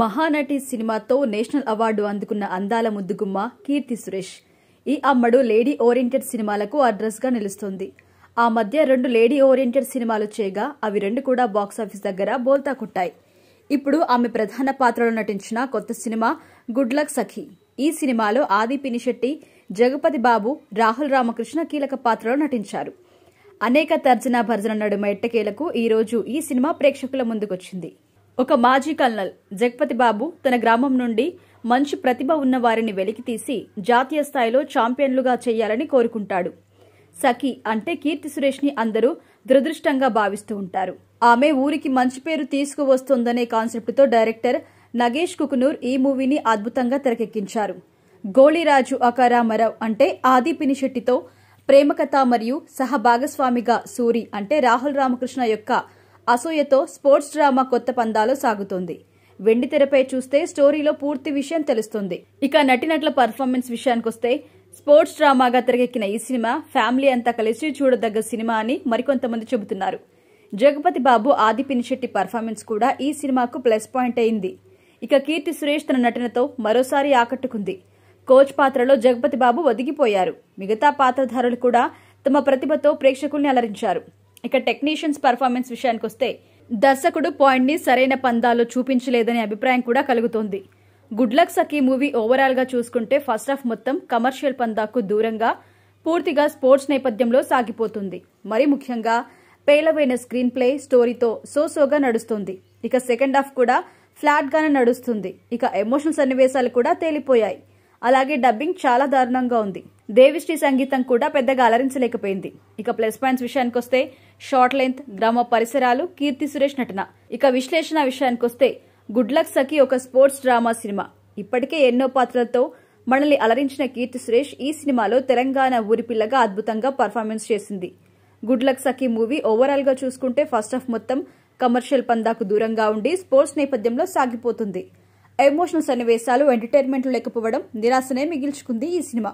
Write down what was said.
మహానటి సినిమాతో national award అందుకున్న అందాల ముద్దుగుమ్మ కీర్తి సురేష్ ఈ అమ్మడు లేడీ ఓరియంటెడ్ సినిమాలకు అడ్రస్గా నిలుస్తుంది ఆ మధ్య రెండు లేడీ ఓరియంటెడ్ సినిమాలు చేయగా అవి రెండు కూడా బాక్సాఫీస్ దగ్గర బోల్తా కొట్టాయి ఇప్పుడు ఆమె ప్రధాన పాత్రలో నటించిన కొత్త సినిమా గుడ్ లక్ సఖీ ఈ సినిమాలో ఆది పినిశెట్టి జగపతి బాబు రాహుల్ రామకృష్ణ కీలక పాత్రలో నటించారు అనేక తర్జన భర్జన నడుమ ఎట్టకేలకు ఈరోజు ఈ సినిమా ప్రేక్షకుల ముందుకొచ్చింది ఒక మాజీ కల్నల్ జగపతి బాబు తన గ్రామం నుండి మంచి ప్రతిభ ఉన్న వారిని వెలికితీసి జాతీయ స్థాయిలో ఛాంపియన్లుగా చేయాలని కోరుకుంటాడు సఖి అంటే కీర్తి సురేష్ని అందరూ దురదృష్టంగా భావిస్తూ ఉంటారు ఆమె ఊరికి మంచి పేరు తీసుకువస్తోందనే కాన్సెప్ట్తో డైరెక్టర్ నగేష్ కుకునూర్ ఈ మూవీని అద్భుతంగా తెరకెక్కించారు గోళీరాజు అకారామరావు అంటే ఆది పినిశెట్టితో ప్రేమకథ మరియు సహభాగస్వామిగా సూరి అంటే రాహుల్ రామకృష్ణ యొక్క అసూయతో స్పోర్ట్స్ డ్రామా కొత్త పందాలు సాగుతోంది వెండి తెరపై చూస్తే స్టోరీలో పూర్తి విషయం తెలుస్తుంది ఇక నటినట్ల పర్ఫార్మెన్స్ విషయానికొస్తే స్పోర్ట్స్ డ్రామాగా తెరకెక్కిన ఈ సినిమా ఫ్యామిలీ అంతా కలిసి చూడదగ్గ సినిమా అని మరికొంతమంది చెబుతున్నారు జగపతి బాబు ఆది పినిశెట్టి పర్ఫార్మెన్స్ కూడా ఈ సినిమాకు ప్లస్ పాయింట్ అయింది ఇక కీర్తి సురేష్ తన నటనతో మరోసారి ఆకట్టుకుంది కోచ్ పాత్రలో జగపతి బాబు ఒదిగిపోయారు మిగతా పాత్రధారులు కూడా తమ ప్రతిభతో ప్రేక్షకుల్ని అలరించారు ఇక టెక్నీషియన్స్ పర్ఫార్మెన్స్ విషయానికి వస్తే దర్శకుడు పాయింట్ని సరైన పందాలో చూపించలేదనే అభిప్రాయం కూడా కలుగుతోంది గుడ్ లక్ సఖీ మూవీ ఓవరాల్గా చూసుకుంటే ఫస్ట్ హాఫ్ మొత్తం కమర్షియల్ పందాకు దూరంగా పూర్తిగా స్పోర్ట్స్ నేపథ్యంలో సాగిపోతుంది మరి ముఖ్యంగా పేలవైన స్క్రీన్ ప్లే స్టోరీతో సోసోగా నడుస్తుంది ఇక సెకండ్ హాఫ్ కూడా ఫ్లాట్గానే నడుస్తుంది ఇక ఎమోషనల్ సన్నివేశాలు కూడా తేలిపోయాయి అలాగే డబ్బింగ్ చాలా దారుణంగా ఉంది దేవిశ్రీ సంగీతం కూడా పెద్దగా అలరించలేకపోయింది ఇక ప్లస్ పాయింట్స్ విషయానికి వస్తే షార్ట్ లెంత్ గ్రామ పరిసరాలు కీర్తి సురేష్ నటన ఇక విశ్లేషణ విషయానికి వస్తే గుడ్ లక్ సఖి ఒక స్పోర్ట్స్ డ్రామా సినిమా ఇప్పటికే ఎన్నో పాత్రలతో మనల్ని అలరించిన కీర్తి సురేష్ ఈ సినిమాలో తెలంగాణ ఊరిపిల్లగా అద్భుతంగా పర్ఫార్మెన్స్ చేసింది good luck Sakhi movie overall గా చూసుకుంటే ఫస్ట్ హాఫ్ మొత్తం కమర్షియల్ పందాకు దూరంగా ఉండి స్పోర్ట్స్ నేపథ్యంలో సాగిపోతుంది ఎమోషనల్ సన్నివేశాలు ఎంటర్టైన్మెంట్ లేకపోవడం నిరాశనే మిగిల్చుకుంది ఈ సినిమా